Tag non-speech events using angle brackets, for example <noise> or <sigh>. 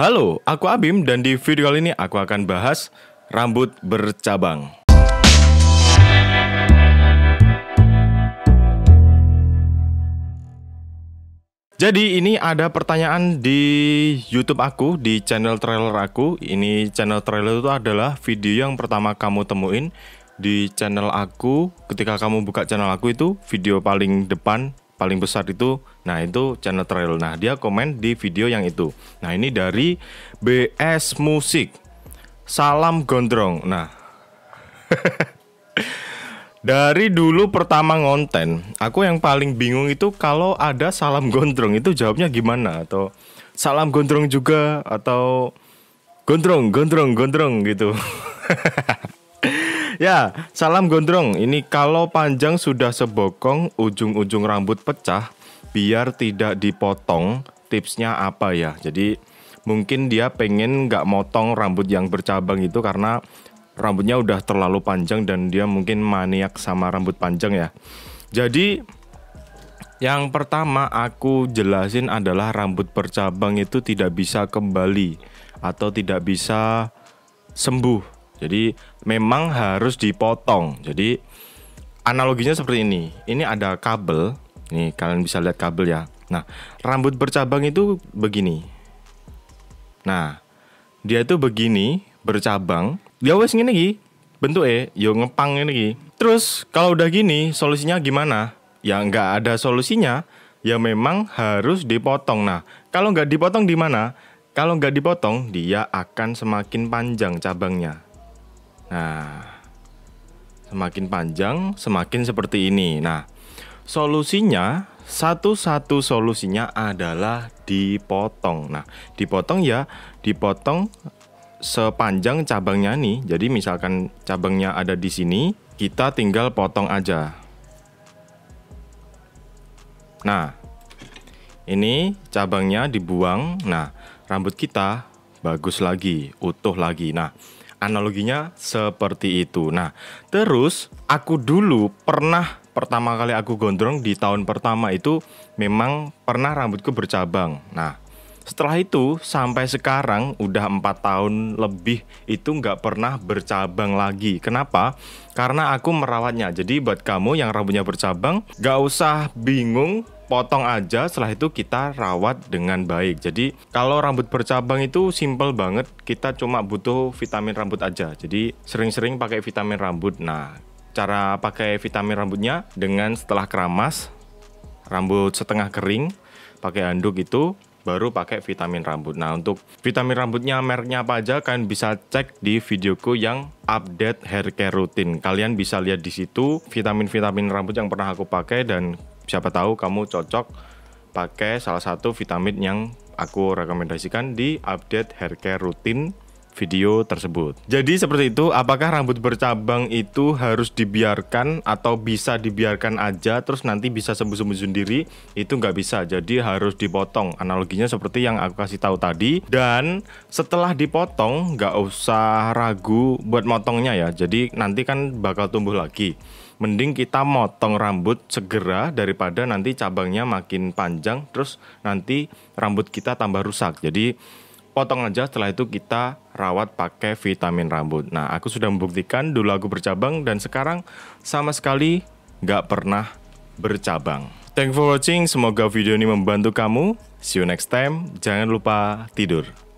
Halo, aku Abim dan di video kali ini aku akan bahas rambut bercabang. Jadi ini ada pertanyaan di YouTube aku, di channel trailer aku. Ini channel trailer itu adalah video yang pertama kamu temuin di channel aku. Ketika kamu buka channel aku itu video paling depan, paling besar itu Nah itu channel trail. Nah dia komen di video yang itu. Nah ini dari BS Musik. Salam gondrong. Nah <laughs> dari dulu pertama ngonten, aku yang paling bingung itu kalau ada salam gondrong itu jawabnya gimana atau salam gondrong juga atau gondrong gondrong gondrong gitu. <laughs> ya, salam gondrong. Ini kalau panjang sudah sebokong, ujung-ujung rambut pecah, biar tidak dipotong. Tipsnya apa ya? Jadi mungkin dia pengen nggak motong rambut yang bercabang itu karena rambutnya udah terlalu panjang dan dia mungkin maniak sama rambut panjang ya. Jadi yang pertama aku jelasin adalah rambut bercabang itu tidak bisa kembali atau tidak bisa sembuh jadi memang harus dipotong. Jadi analoginya seperti ini. Ini ada kabel. Nih kalian bisa lihat kabel ya. Nah, rambut bercabang itu begini. Nah, dia itu begini bercabang. Dia ya wes lagi. bentuk eh, yo ya ngepang ini lagi. Terus kalau udah gini solusinya gimana? Ya nggak ada solusinya. Ya memang harus dipotong. Nah, kalau nggak dipotong di mana? Kalau nggak dipotong, dia akan semakin panjang cabangnya. Nah, semakin panjang semakin seperti ini. Nah, solusinya satu-satu solusinya adalah dipotong. Nah, dipotong ya, dipotong sepanjang cabangnya nih. Jadi misalkan cabangnya ada di sini, kita tinggal potong aja. Nah, ini cabangnya dibuang. Nah, rambut kita bagus lagi, utuh lagi. Nah, analoginya seperti itu. Nah, terus aku dulu pernah pertama kali aku gondrong di tahun pertama itu memang pernah rambutku bercabang. Nah, setelah itu sampai sekarang udah empat tahun lebih itu nggak pernah bercabang lagi. Kenapa? Karena aku merawatnya. Jadi buat kamu yang rambutnya bercabang, nggak usah bingung potong aja setelah itu kita rawat dengan baik. Jadi kalau rambut bercabang itu simple banget, kita cuma butuh vitamin rambut aja. Jadi sering-sering pakai vitamin rambut. Nah, cara pakai vitamin rambutnya dengan setelah keramas rambut setengah kering pakai handuk itu baru pakai vitamin rambut. Nah, untuk vitamin rambutnya mereknya apa aja kalian bisa cek di videoku yang update hair care rutin. Kalian bisa lihat di situ vitamin-vitamin rambut yang pernah aku pakai dan siapa tahu kamu cocok pakai salah satu vitamin yang aku rekomendasikan di update hair care rutin video tersebut. Jadi seperti itu, apakah rambut bercabang itu harus dibiarkan atau bisa dibiarkan aja terus nanti bisa sembuh-sembuh sendiri? Itu nggak bisa, jadi harus dipotong. Analoginya seperti yang aku kasih tahu tadi. Dan setelah dipotong, nggak usah ragu buat motongnya ya. Jadi nanti kan bakal tumbuh lagi mending kita motong rambut segera daripada nanti cabangnya makin panjang terus nanti rambut kita tambah rusak. Jadi potong aja setelah itu kita rawat pakai vitamin rambut. Nah, aku sudah membuktikan dulu aku bercabang dan sekarang sama sekali nggak pernah bercabang. Thank you for watching, semoga video ini membantu kamu. See you next time, jangan lupa tidur.